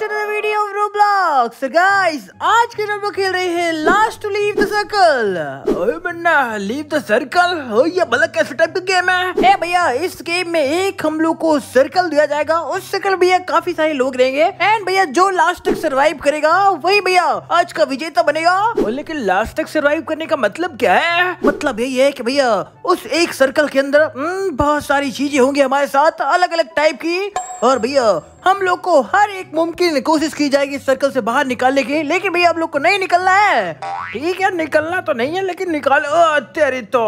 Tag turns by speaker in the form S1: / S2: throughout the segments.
S1: आज के हम लोग खेल रहे हैं ओए मन्ना, ओ ये कैसे टाइप का गेम है? ए भैया, इस गेम में एक हम लोग को सर्कल दिया जाएगा. उस सर्कल भैया काफी सारे लोग रहेंगे. एंड भैया जो लास्ट तक सरवाइव करेगा, वही भैया आज का विजेता बनेगा. और लेकिन लास्ट तक सरवाइव करने का मतलब क्या है? मतलब यही है की भैया उस एक सर्कल के अंदर हम्म, बहुत सारी चीजें होंगी हमारे साथ अलग अलग टाइप की और भैया हम लोग को हर एक मुमकिन कोशिश की जाएगी सर्कल से बाहर निकालने की लेकिन भैया आप लोग को नहीं निकलना है ठीक है निकलना तो नहीं है लेकिन निकाल ओ, तो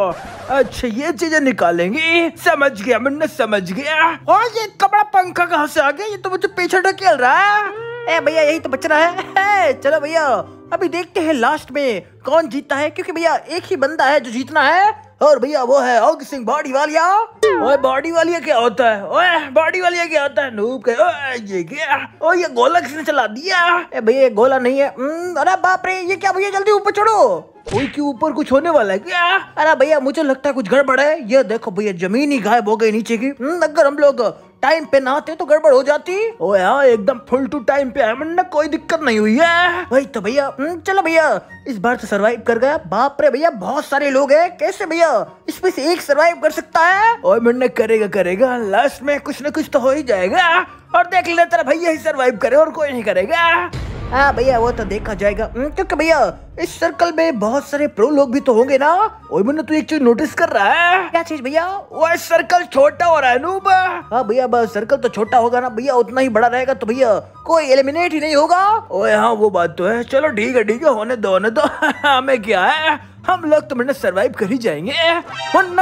S1: अच्छा ये चीजें निकालेंगे समझ गया मैंने समझ गया और ये कपड़ा पंखा कहाँ से आ गया ये तो मुझे पीछे ढकेल रहा है ए भैया यही तो बच रहा है चलो भैया अभी देखते हैं लास्ट में कौन जीतता है क्योंकि भैया एक ही बंदा है जो जीतना है और भैया वो है ओग सिंह बॉडी वालिया ओए बॉडी वालिया क्या होता है ओए बॉडी वालिया क्या होता है नूप के ओए ये क्या ओए ये गोला किसने चला दिया ए भैया ये गोला नहीं है हम्म, अरे बाप रे ये क्या भैया जल्दी ऊपर चढ़ो कोई के ऊपर कुछ होने वाला है क्या अरे भैया मुझे लगता है कुछ गड़बड़ है ये देखो भैया जमीन ही गायब हो गई नीचे की हम्म, अगर हम लोग टाइम पे ना आते तो गड़बड़ हो जाती ओ यार एकदम फुल टू टाइम पे है कोई दिक्कत नहीं हुई है वही तो भैया हम्म, चलो भैया इस बार तो सरवाइव कर गया बाप रे भैया बहुत सारे लोग हैं कैसे भैया इसमें से एक सरवाइव कर सकता है और मुन्ना करेगा करेगा लास्ट में कुछ ना कुछ तो हो ही जाएगा और देख लेते भैया ही सरवाइव करे और कोई नहीं करेगा हाँ भैया वो तो देखा जाएगा हम्म, क्योंकि भैया इस सर्कल में बहुत सारे प्रो लोग भी तो होंगे ना और मैंने तो एक चीज नोटिस कर रहा है क्या चीज भैया वो सर्कल छोटा हो रहा है नूब हाँ भैया सर्कल तो छोटा होगा ना भैया उतना ही बड़ा रहेगा तो भैया कोई एलिमिनेट ही नहीं होगा ओए हाँ वो बात तो है चलो ठीक है ठीक है होने दो होने दो हमें क्या है हम लोग तो मैंने सर्वाइव कर ही जाएंगे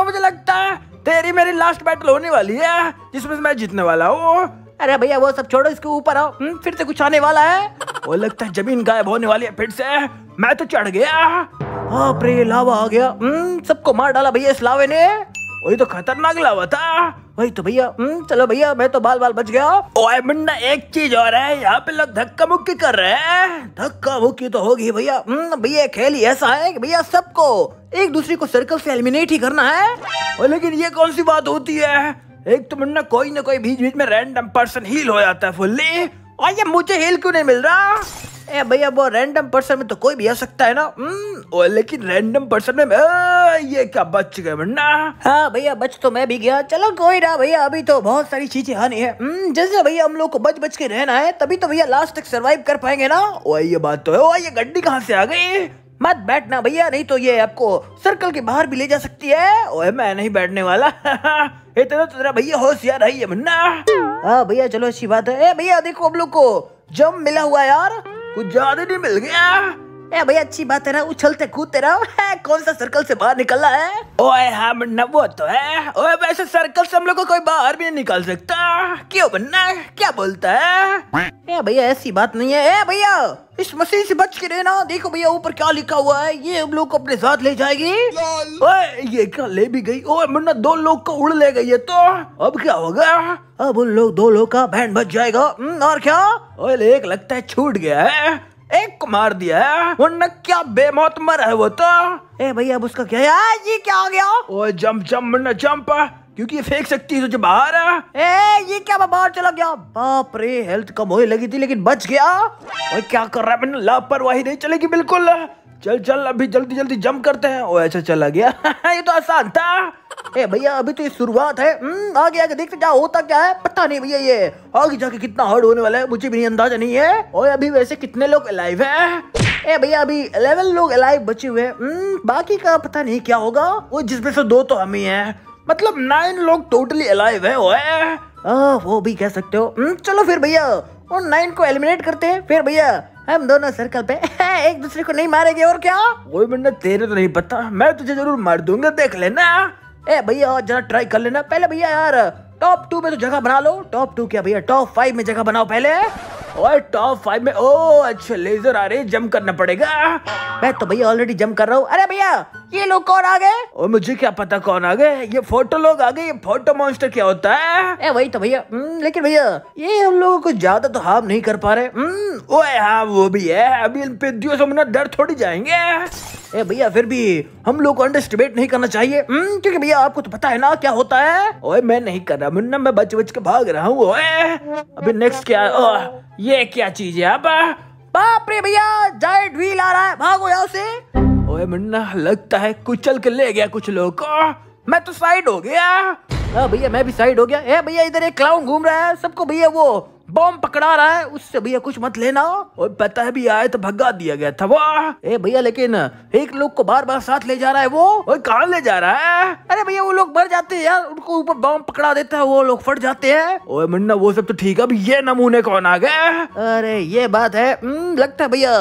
S1: मुझे लगता है तेरी मेरी लास्ट बैटल होने वाली है जिसमें मैं जीतने वाला हूँ अरे भैया वो सब छोड़ो इसके ऊपर आओ हम्म, फिर से तो कुछ आने वाला है वो लगता है जमीन गायब होने वाली है फिर से मैं तो चढ़ गया हाँ प्रे लावा आ गया हम्म, सबको मार डाला भैया इस लावे ने वही तो खतरनाक लावा था वही तो भैया हम्म, चलो भैया मैं तो बाल बाल बच गया ओए मुन्ना एक चीज और है यहाँ पे लोग धक्का मुक्की कर रहे हैं धक्का मुक्की तो होगी भैया भैया खेल ही ऐसा है कि भैया सबको एक दूसरे को सर्कल से एलिमिनेट ही करना है लेकिन ये कौन सी बात होती है एक तो मुन्ना कोई ना कोई बीच बीच में रैंडम पर्सन हील हो जाता है फुल्ली और ये मुझे हील क्यों नहीं मिल रहा ए भैया वो रैंडम पर्सन में तो कोई भी आ सकता है ना हम्म, ओ, लेकिन रैंडम पर्सन में आ, ये क्या बच गए मुन्ना हाँ भैया बच तो मैं भी गया चलो कोई ना भैया अभी तो बहुत सारी चीजें हानि है हम्म, जैसे भैया हम लोग को बच बच के रहना है तभी तो भैया लास्ट तक सर्वाइव कर पाएंगे ना ओ ये बात तो है ओ ये गड्डी कहाँ से आ गई मत बैठना भैया नहीं तो ये आपको सर्कल के बाहर भी ले जा सकती है ओए मैं नहीं बैठने वाला इतना तो तेरा भैया होशियार है मुन्ना हाँ भैया चलो अच्छी बात है भैया देखो हम लोग को जम मिला हुआ यार कुछ ज्यादा नहीं मिल गया ए भाई अच्छी बात है ना उछलते कूदते रहो कौन सा सर्कल से बाहर निकलना है ओए हम वो तो है ओए वैसे सर्कल से हम लोग को कोई बाहर भी नहीं निकाल सकता क्यों बनना है क्या बोलता है ए भैया ऐसी बात नहीं है ए भैया इस मशीन से बच के रहना देखो भैया ऊपर क्या लिखा हुआ है ये हम लोग को अपने साथ ले जाएगी ओए ये क्या ले भी गई ओए मुन्ना दो लोग को उड़ ले गई है तो अब क्या होगा अब उन लोग दो लोग का बैंड बच जाएगा हम्म, और क्या ओए एक लगता है छूट गया है एक मार दिया है वरना क्या बेमौत मर है वो तो ए भैया अब उसका क्या है ये क्या हो गया ओ जंप जंप वरना जंप क्योंकि ये फेंक सकती है तुझे बाहर है ए ये क्या बाहर चला गया बाप रे हेल्थ कम होने लगी थी लेकिन बच गया और क्या कर रहा है मैंने लापरवाही नहीं चलेगी बिल्कुल चल चल अभी जल्दी जल्दी जंप करते हैं ओ ऐसा चला गया ये तो आसान था ए भैया अभी तो ये शुरुआत है हम्म, आगे आगे देखते क्या होता क्या है पता नहीं भैया ये आगे जाके कितना हार्ड होने वाला है मुझे भी नहीं अंदाजा नहीं है और अभी वैसे कितने लोग अलाइव है ए भैया अभी इलेवन लोग अलाइव बचे हुए हैं हम्म, बाकी का पता नहीं क्या होगा वो जिसमें से दो तो हम ही है मतलब नाइन लोग टोटली अलाइव है वो है आ, वो भी कह सकते हो हम्म, चलो फिर भैया उन नाइन को एलिमिनेट करते हैं फिर भैया हम दोनों सर्कल पे एक दूसरे को नहीं मारेंगे और क्या वो बंदा तेरे तो नहीं पता मैं तुझे जरूर मार दूंगा देख लेना ए भैया जरा ट्राई कर लेना पहले भैया यार टॉप टू में तो जगह बना लो टॉप टू क्या भैया टॉप फाइव में जगह बनाओ पहले और टॉप फाइव में ओ अच्छा लेजर आ रही जम करना पड़ेगा मैं तो भैया ऑलरेडी जम कर रहा हूँ अरे भैया ये लोग कौन आ गए और मुझे क्या पता कौन आ गए ये फोटो लोग आ गए ये फोटो मॉन्स्टर क्या होता है ए वही तो भैया हम्म, लेकिन भैया ये हम लोगों को ज्यादा तो हार्म नहीं कर पा रहे हम्म, ओए हाँ वो भी है अभी इन पिद्दियों से हम डर थोड़ी जाएंगे ए भैया फिर भी हम लोग को अंडरस्टिमेट नहीं करना चाहिए हम्म, क्योंकि भैया आपको तो पता है ना क्या होता है ओए मैं नहीं कर रहा मुन्ना मैं बच बच के भाग रहा हूँ अभी नेक्स्ट क्या ओ, ये क्या चीज है आप बाप रे भैया जाइंट व्हील आ रहा है भागो यहाँ से ओए मुन्ना लगता है कुचल के ले गया कुछ लोग को मैं तो साइड हो गया हाँ भैया मैं भी साइड हो गया ए भैया इधर एक क्लाउन घूम रहा है सबको भैया वो बम पकड़ा रहा है उससे भैया कुछ मत लेना और पता है भी आए तो भगा दिया गया था वाह ए भैया लेकिन एक लोग को बार बार साथ ले जा रहा है वो और कहा ले जा रहा है अरे भैया वो लोग मर जाते हैं यार उनको ऊपर बम पकड़ा देता है वो लोग फट जाते हैं ओए मुन्ना वो सब तो ठीक है अब ये नमूने कौन आ गए अरे ये बात है हम्म, लगता है भैया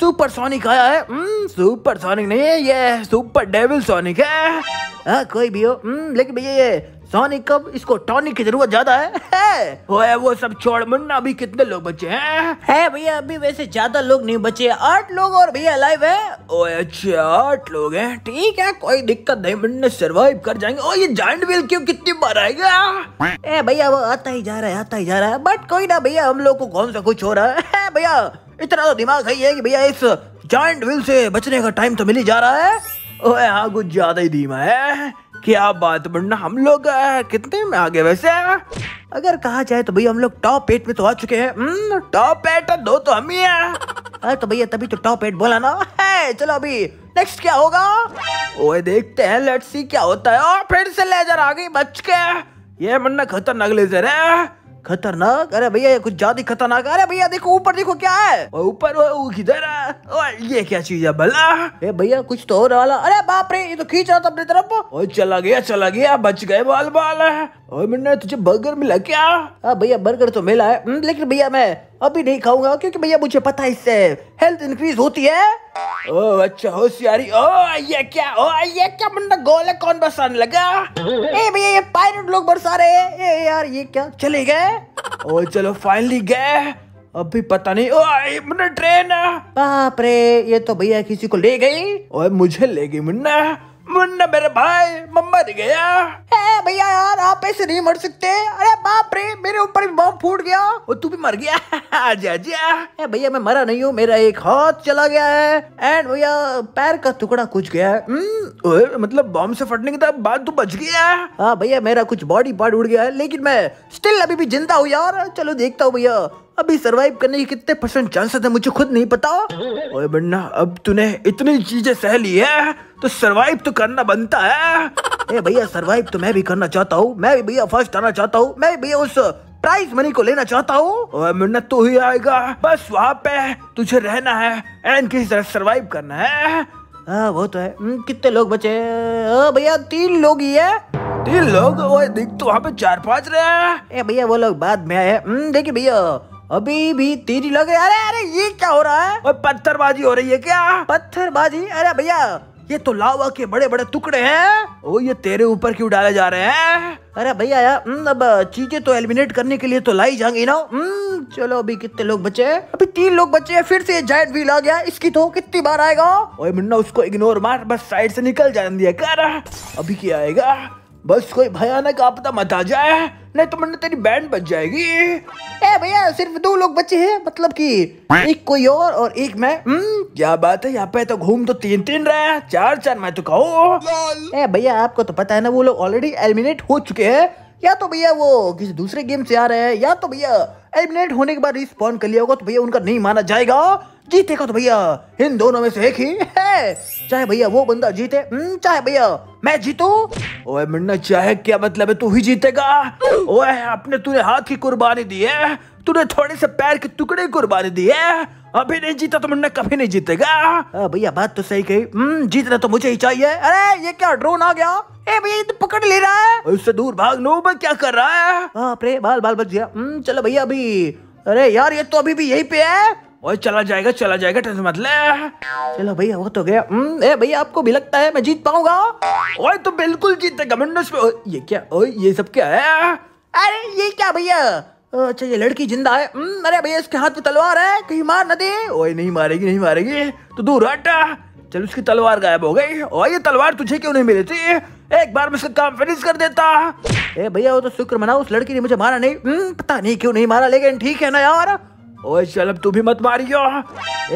S1: सुपर सोनिक आया है सुपर हम्म, सोनिक नहीं है ये सुपर डेविल सोनिक है आ, कोई भी हो हम्म, लेकिन भैया ये सोनिक कब इसको टॉनिक की जरूरत ज्यादा है, है वो है वो सब छोड़ मुन्ना अभी कितने लोग बचे हैं है है भैया अभी वैसे ज्यादा लोग नहीं बचे आठ लोग और भैया लाइव है ओए अच्छा आठ लोग हैं ठीक है कोई दिक्कत नहीं मुन्ना सरवाइव कर जाएंगे ओ ये जॉइंट व्हील क्यों कितनी बार आएगा ए भैया वो आता ही जा रहा है आता ही जा रहा है बट कोई ना भैया हम लोग को कौन सा कुछ हो रहा है भैया इतना तो दिमाग सही है कि भैया इस जॉइंट व्हील से बचने का टाइम तो मिल ही जा रहा है ओए हाँ कुछ ज़्यादा ही धीमा है क्या बात बनना हम लोग कितने में आगे वैसे अगर कहा जाए तो भैया हम लोग टॉप एट में तो आ चुके हैं टॉप हम्म, एट तो दो तो हम ही है अरे तो भैया तभी तो टॉप एट बोला ना है चलो अभी नेक्स्ट क्या होगा ओए देखते हैं लेट्स सी क्या होता है और फिर से लेजर आ गई बच के ये मन्ना खतरनाक लेजर है खतरनाक अरे भैया ये कुछ ज्यादा खतरनाक अरे भैया देखो ऊपर देखो क्या है ऊपर किधर है ये क्या चीज है भला ए भैया कुछ तो हो रहा है अरे बाप रे ये तो खींच रहा था अपनी तरफ चला गया चला गया बच गए बाल बाल है और मैंने तुझे बर्गर मिला क्या हाँ भैया बर्गर तो मिला है हम्म, लेकिन भैया मैं अभी नहीं खाऊंगा क्योंकि भैया मुझे पता है इससे हेल्थ इंक्रीज होती है ओ अच्छा हो सियारी ओ ये क्या ओ ये क्या मुंडा गोले कौन बरसाने लगा ए भैया ये पायरेट लोग बरसा रहे हैं ए यार ये क्या चले गए ओ चलो फाइनली गए अभी पता नहीं ओ मुन्ना ट्रेन बाप रे ये तो भैया किसी को ले गई ओए मुझे ले गई मुन्ना मुन्ना मेरे भाई मर गया है भैया यार आप ऐसे नहीं मर सकते अरे बाप रे मेरे ऊपर भी बम फूट गया और तू भी मर गया आजा आजा भैया मैं मरा नहीं हूँ मेरा एक हाथ चला गया है एंड भैया पैर का टुकड़ा कुछ गया है हम्म, ओए, मतलब बम से फटने के बाद तू बच गया हाँ भैया मेरा कुछ बॉडी पार्ट उड़ गया है लेकिन मैं स्टिल अभी भी जिंदा हूँ यार चलो देखता हूँ भैया अभी सरवाइव करने के कितने परसेंट चांसेस है मुझे खुद नहीं पता ओए बन्ना अब तूने इतनी चीजें सह ली है तो सरवाइव तो करना बनता है ए भैया सरवाइव तो मैं भी करना चाहता हूँ मैं भी भैया फर्स्ट आना चाहता हूँ मैं भी उस प्राइस मनी को लेना चाहता हूँ तो ही आएगा बस वहाँ पे तुझे रहना है एंड किसी तरह सरवाइव करना है आ, हाँ, वो तो है हम्म, कितने लोग बचे भैया तीन लोग ही है तीन लोग वो दिख तो वहाँ पे चार पांच रहे हैं भैया वो लोग बाद में आए हम्म, देखिए भैया अभी भी तेरी लग रही अरे अरे ये क्या हो रहा है और पत्थरबाजी हो रही है क्या पत्थरबाजी अरे भैया ये तो लावा के बड़े बड़े टुकड़े हैं ओ ये तेरे ऊपर क्यों डाले जा रहे हैं अरे भैया यार हम्म, अब चीजें तो एलिमिनेट करने के लिए तो लाई जाएंगी ना हम्म, चलो अभी कितने लोग बचे हैं अभी तीन लोग बचे हैं फिर से जायट व्हील आ गया इसकी तो कितनी बार आएगा ओए मुन्ना उसको इग्नोर मार बस साइड से निकल जाने दिया कर अभी क्या आएगा बस कोई भयानक आपदा मत आ जाए नहीं तो मैंने तेरी बैंड बच जाएगी ए भैया सिर्फ दो लोग बचे हैं मतलब कि एक कोई और और एक मैं हम्म, क्या बात है यहाँ पे तो घूम तो तीन तीन रहे हैं चार चार मैं तो कहूँ ए भैया आपको तो पता है ना वो लोग ऑलरेडी एलिमिनेट हो चुके हैं या तो भैया वो किसी दूसरे गेम से आ रहे हैं या तो भैया एलिमिनेट होने के बाद रिस्पॉन कर लिया होगा तो भैया उनका नहीं माना जाएगा जीतेगा तो भैया इन दोनों में से एक ही है चाहे भैया वो बंदा जीते हम्म, चाहे भैया मैं जीतू ओए मुन्ना चाहे क्या मतलब है तू ही जीतेगा ओए अपने तूने हाथ की कुर्बानी दी है तूने थोड़े से पैर के टुकड़े कुर्बानी दी है अभी नहीं जीता तो मुन्ना कभी नहीं जीतेगा भैया बात तो सही कही हम्म, जीतना तो मुझे ही चाहिए अरे ये क्या ड्रोन आ गया ए भैया तो पकड़ ले रहा है उससे दूर भाग नो क्या कर रहा है अरे बाल बाल बच गया हम्म, चलो भैया अभी अरे यार ये तो अभी भी यही पे है वो चला जाएगा चला जाएगा टेंशन मत ले चलो भैया वो तो गया हम्म, ए भैया आपको भी लगता है मैं जीत पाऊंगा ओए तो बिल्कुल जीतेगा मुन्ना ये क्या ओए ये सब क्या है अरे ये क्या भैया अच्छा ये लड़की जिंदा है हम्म, अरे भैया इसके हाथ में तलवार है कहीं मार न दे ओए नहीं मारेगी नहीं मारेगी तो दूर हट चल उसकी तलवार गायब हो गई और ये तलवार तुझे क्यों नहीं मिली थी एक बार में काम फिनिश कर देता ए भैया वो तो शुक्र मना उस लड़की ने मुझे मारा नहीं हम्म, पता नहीं क्यों नहीं मारा लेकिन ठीक है ना यार ओए शलम तू भी मत मारियो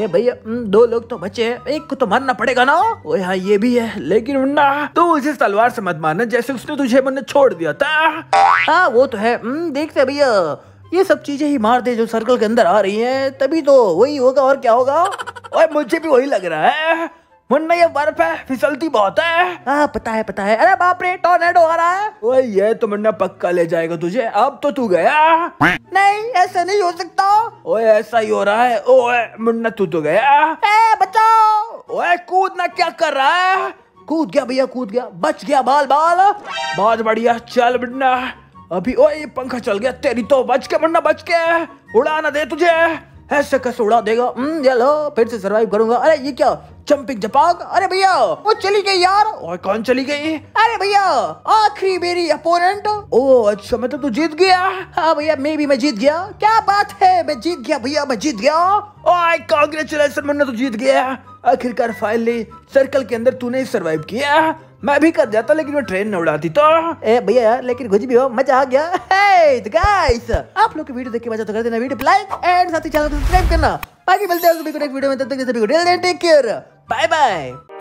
S1: ए भैया दो लोग तो बचे हैं एक को तो मारना पड़ेगा ना ओए हाँ ये भी है लेकिन मुन्ना तू उसे तलवार से मत मारना जैसे उसने तुझे मुन्ने छोड़ दिया था हाँ वो तो है देखते भैया ये सब चीजें ही मार दे जो सर्कल के अंदर आ रही हैं तभी तो वही होगा और क्या होगा और मुझे भी वही लग रहा है वरना ये बर्फ है फिसलती बहुत है आ, हाँ, पता है पता है अरे बाप रे टोर्नेडो आ रहा है ओए ये तो मुन्ना पक्का ले जाएगा तुझे अब तो तू गया नहीं ऐसा नहीं हो सकता ओए ऐसा ही हो रहा है ओए मुन्ना तू तो गया ए बचाओ ओए कूदना क्या कर रहा है कूद गया भैया कूद गया बच गया बाल बाल बहुत बढ़िया चल मुन्ना अभी ओए पंखा चल गया तेरी तो बच के मुन्ना बच के उड़ाना दे तुझे ऐसे कैसे उड़ा देगा चलो हम्म, फिर से सरवाइव करूंगा अरे ये क्या चंपिक जपाक अरे भैया वो चली गई यार और कौन चली गई अरे भैया आखिरी मेरी अपोनेंट ओ अच्छा मतलब तू जीत गया हाँ भैया मैं भी मैं जीत गया क्या बात है मैं जीत गया भैया मैं जीत गया ओए कांग्रेचुलेशन मैंने तो जीत गया आखिरकार फाइनली सर्कल के अंदर तूने सरवाइव किया मैं भी कर जाता लेकिन मैं ट्रेन न उड़ाती तो भैया यार लेकिन कुछ भी हो मजा आ गया hey, आप लोग की वीडियो देख के मजा तो कर देना वीडियो लाइक एंड साथ ही चैनल को सब्सक्राइब करना बाकी मिलते हैं सभी को नेक्स्ट वीडियो में तब तक सभी को टेक केयर बाय बाय